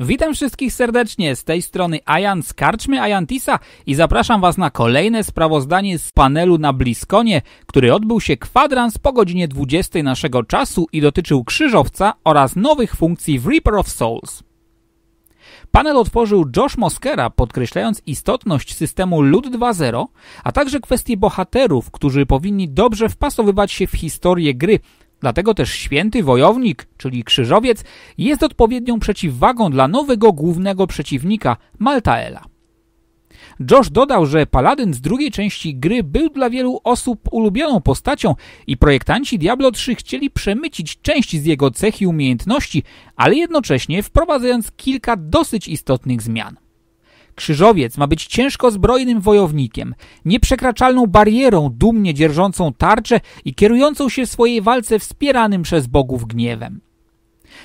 Witam wszystkich serdecznie, z tej strony Ajan z Karczmy Ajantisa i zapraszam Was na kolejne sprawozdanie z panelu na Bliskonie, który odbył się kwadrans po godzinie 20 naszego czasu i dotyczył krzyżowca oraz nowych funkcji w Reaper of Souls. Panel otworzył Josh Moskera, podkreślając istotność systemu LUT 2.0, a także kwestie bohaterów, którzy powinni dobrze wpasowywać się w historię gry, Dlatego też święty wojownik, czyli krzyżowiec, jest odpowiednią przeciwwagą dla nowego głównego przeciwnika Maltaela. Josh dodał, że Paladyn z drugiej części gry był dla wielu osób ulubioną postacią i projektanci Diablo 3 chcieli przemycić część z jego cech i umiejętności, ale jednocześnie wprowadzając kilka dosyć istotnych zmian. Krzyżowiec ma być ciężko zbrojnym wojownikiem, nieprzekraczalną barierą dumnie dzierżącą tarczę i kierującą się w swojej walce wspieranym przez bogów gniewem.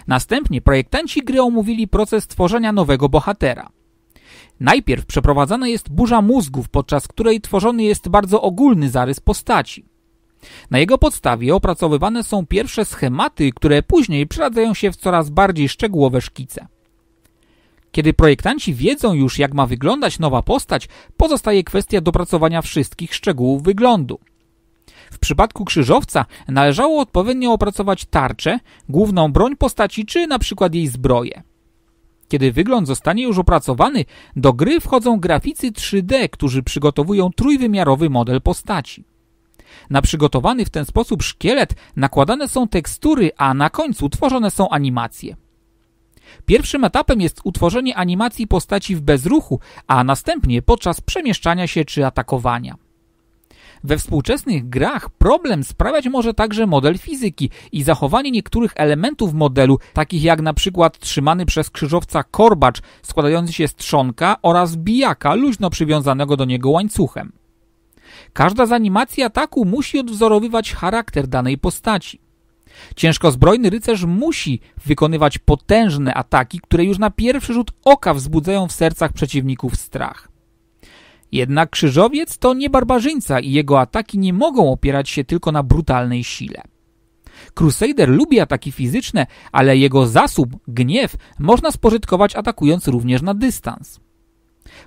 Następnie projektanci gry omówili proces tworzenia nowego bohatera. Najpierw przeprowadzana jest burza mózgów, podczas której tworzony jest bardzo ogólny zarys postaci. Na jego podstawie opracowywane są pierwsze schematy, które później przeradzają się w coraz bardziej szczegółowe szkice. Kiedy projektanci wiedzą już, jak ma wyglądać nowa postać, pozostaje kwestia dopracowania wszystkich szczegółów wyglądu. W przypadku krzyżowca należało odpowiednio opracować tarczę, główną broń postaci czy na przykład jej zbroję. Kiedy wygląd zostanie już opracowany, do gry wchodzą graficy 3D, którzy przygotowują trójwymiarowy model postaci. Na przygotowany w ten sposób szkielet nakładane są tekstury, a na końcu tworzone są animacje. Pierwszym etapem jest utworzenie animacji postaci w bezruchu, a następnie podczas przemieszczania się czy atakowania. We współczesnych grach problem sprawiać może także model fizyki i zachowanie niektórych elementów modelu, takich jak na przykład trzymany przez krzyżowca korbacz składający się z trzonka oraz bijaka luźno przywiązanego do niego łańcuchem. Każda z animacji ataku musi odwzorowywać charakter danej postaci. Ciężkozbrojny rycerz musi wykonywać potężne ataki, które już na pierwszy rzut oka wzbudzają w sercach przeciwników strach. Jednak krzyżowiec to nie barbarzyńca i jego ataki nie mogą opierać się tylko na brutalnej sile. Crusader lubi ataki fizyczne, ale jego zasób, gniew, można spożytkować atakując również na dystans.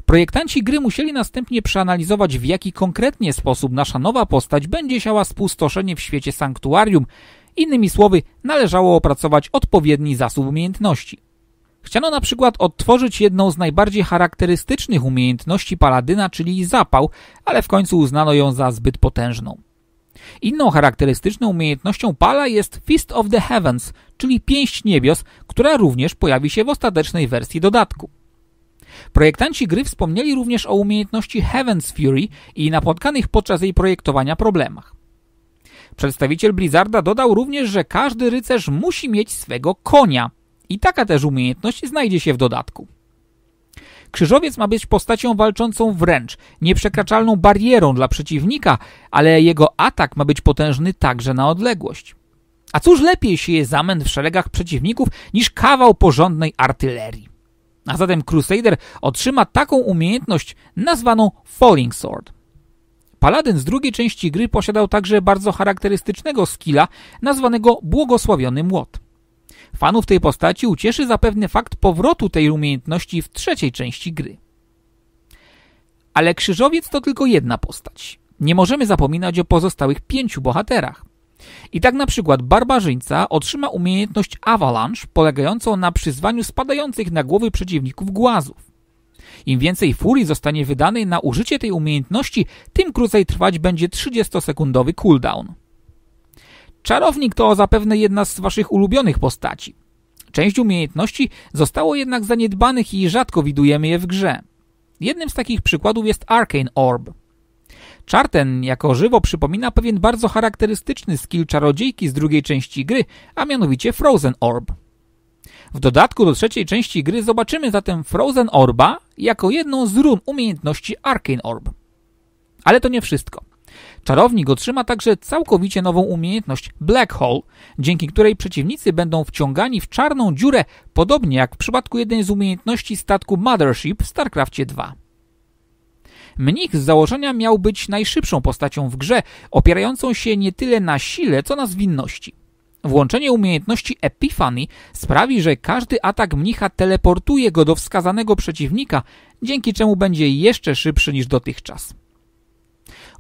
Projektanci gry musieli następnie przeanalizować, w jaki konkretnie sposób nasza nowa postać będzie siała spustoszenie w świecie sanktuarium Innymi słowy, należało opracować odpowiedni zasób umiejętności. Chciano na przykład odtworzyć jedną z najbardziej charakterystycznych umiejętności paladyna, czyli zapał, ale w końcu uznano ją za zbyt potężną. Inną charakterystyczną umiejętnością Pala jest Fist of the Heavens, czyli pięść niebios, która również pojawi się w ostatecznej wersji dodatku. Projektanci gry wspomnieli również o umiejętności Heaven's Fury i napotkanych podczas jej projektowania problemach. Przedstawiciel Blizzarda dodał również, że każdy rycerz musi mieć swego konia i taka też umiejętność znajdzie się w dodatku. Krzyżowiec ma być postacią walczącą wręcz, nieprzekraczalną barierą dla przeciwnika, ale jego atak ma być potężny także na odległość. A cóż lepiej sieje zamęt w szeregach przeciwników niż kawał porządnej artylerii. A zatem Crusader otrzyma taką umiejętność nazwaną Falling Sword. Paladyn z drugiej części gry posiadał także bardzo charakterystycznego skilla, nazwanego Błogosławiony Młot. Fanów tej postaci ucieszy zapewne fakt powrotu tej umiejętności w trzeciej części gry. Ale Krzyżowiec to tylko jedna postać. Nie możemy zapominać o pozostałych pięciu bohaterach. I tak na przykład barbarzyńca otrzyma umiejętność Avalanche polegającą na przyzwaniu spadających na głowy przeciwników głazów. Im więcej furii zostanie wydanej na użycie tej umiejętności, tym krócej trwać będzie 30-sekundowy cooldown. Czarownik to zapewne jedna z waszych ulubionych postaci. Część umiejętności zostało jednak zaniedbanych i rzadko widujemy je w grze. Jednym z takich przykładów jest Arcane Orb. Czar ten jako żywo przypomina pewien bardzo charakterystyczny skill czarodziejki z drugiej części gry, a mianowicie Frozen Orb. W dodatku do trzeciej części gry zobaczymy zatem Frozen Orba jako jedną z run umiejętności Arcane Orb. Ale to nie wszystko. Czarownik otrzyma także całkowicie nową umiejętność Black Hole, dzięki której przeciwnicy będą wciągani w czarną dziurę, podobnie jak w przypadku jednej z umiejętności statku Mothership w StarCraftie 2. Mnich z założenia miał być najszybszą postacią w grze, opierającą się nie tyle na sile, co na zwinności. Włączenie umiejętności Epiphany sprawi, że każdy atak mnicha teleportuje go do wskazanego przeciwnika, dzięki czemu będzie jeszcze szybszy niż dotychczas.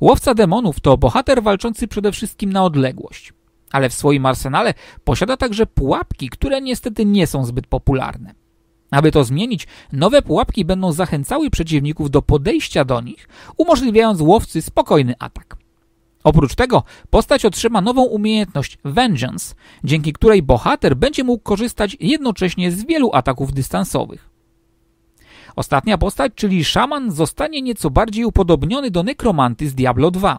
Łowca demonów to bohater walczący przede wszystkim na odległość, ale w swoim arsenale posiada także pułapki, które niestety nie są zbyt popularne. Aby to zmienić, nowe pułapki będą zachęcały przeciwników do podejścia do nich, umożliwiając łowcy spokojny atak. Oprócz tego postać otrzyma nową umiejętność Vengeance, dzięki której bohater będzie mógł korzystać jednocześnie z wielu ataków dystansowych. Ostatnia postać, czyli szaman, zostanie nieco bardziej upodobniony do nekromanty z Diablo 2.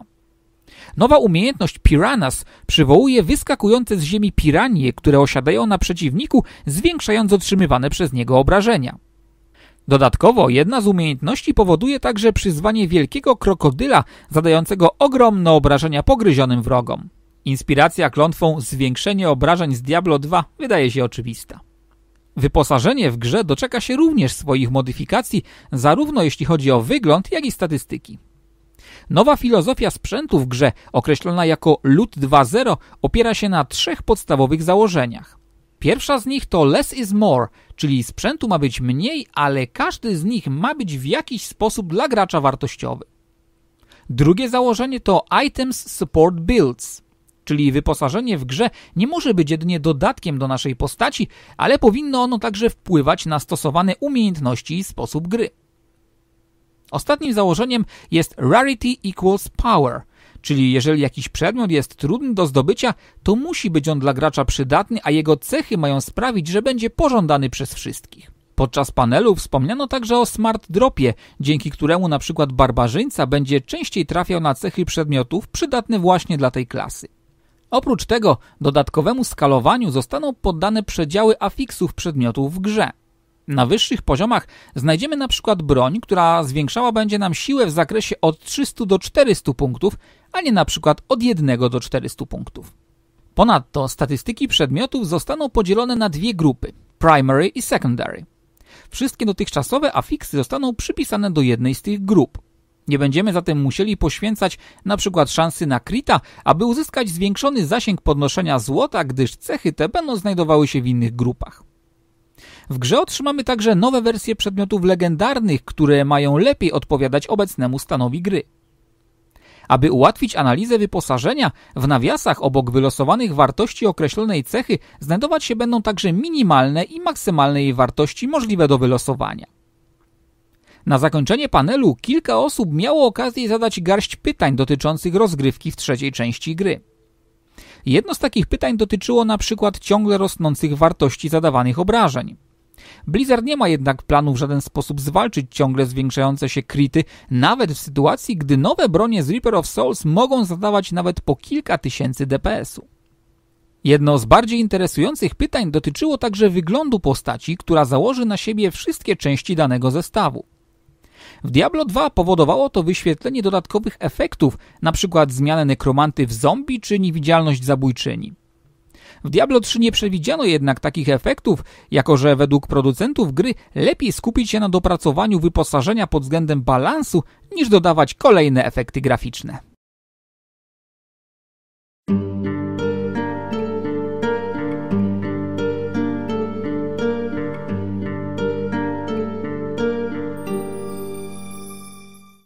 Nowa umiejętność Piranhas przywołuje wyskakujące z ziemi piranie, które osiadają na przeciwniku, zwiększając otrzymywane przez niego obrażenia. Dodatkowo jedna z umiejętności powoduje także przyzwanie wielkiego krokodyla zadającego ogromne obrażenia pogryzionym wrogom. Inspiracja klątwą zwiększenie obrażeń z Diablo 2 wydaje się oczywista. Wyposażenie w grze doczeka się również swoich modyfikacji, zarówno jeśli chodzi o wygląd, jak i statystyki. Nowa filozofia sprzętu w grze, określona jako LUT 2.0, opiera się na trzech podstawowych założeniach. Pierwsza z nich to less is more, czyli sprzętu ma być mniej, ale każdy z nich ma być w jakiś sposób dla gracza wartościowy. Drugie założenie to items support builds, czyli wyposażenie w grze nie może być jedynie dodatkiem do naszej postaci, ale powinno ono także wpływać na stosowane umiejętności i sposób gry. Ostatnim założeniem jest Rarity equals Power, Czyli jeżeli jakiś przedmiot jest trudny do zdobycia, to musi być on dla gracza przydatny, a jego cechy mają sprawić, że będzie pożądany przez wszystkich. Podczas panelu wspomniano także o smart dropie, dzięki któremu na przykład barbarzyńca będzie częściej trafiał na cechy przedmiotów przydatne właśnie dla tej klasy. Oprócz tego dodatkowemu skalowaniu zostaną poddane przedziały afiksów przedmiotów w grze. Na wyższych poziomach znajdziemy na przykład broń, która zwiększała będzie nam siłę w zakresie od 300 do 400 punktów a nie na przykład od 1 do 400 punktów. Ponadto statystyki przedmiotów zostaną podzielone na dwie grupy – primary i secondary. Wszystkie dotychczasowe afiksy zostaną przypisane do jednej z tych grup. Nie będziemy zatem musieli poświęcać np. szansy na krita, aby uzyskać zwiększony zasięg podnoszenia złota, gdyż cechy te będą znajdowały się w innych grupach. W grze otrzymamy także nowe wersje przedmiotów legendarnych, które mają lepiej odpowiadać obecnemu stanowi gry. Aby ułatwić analizę wyposażenia, w nawiasach obok wylosowanych wartości określonej cechy znajdować się będą także minimalne i maksymalne jej wartości możliwe do wylosowania. Na zakończenie panelu kilka osób miało okazję zadać garść pytań dotyczących rozgrywki w trzeciej części gry. Jedno z takich pytań dotyczyło na przykład ciągle rosnących wartości zadawanych obrażeń. Blizzard nie ma jednak planu w żaden sposób zwalczyć ciągle zwiększające się krity, nawet w sytuacji, gdy nowe bronie z Reaper of Souls mogą zadawać nawet po kilka tysięcy DPS-u. Jedno z bardziej interesujących pytań dotyczyło także wyglądu postaci, która założy na siebie wszystkie części danego zestawu. W Diablo 2 powodowało to wyświetlenie dodatkowych efektów, np. zmianę nekromanty w zombie czy niewidzialność zabójczyni. W Diablo 3 nie przewidziano jednak takich efektów, jako że według producentów gry lepiej skupić się na dopracowaniu wyposażenia pod względem balansu, niż dodawać kolejne efekty graficzne.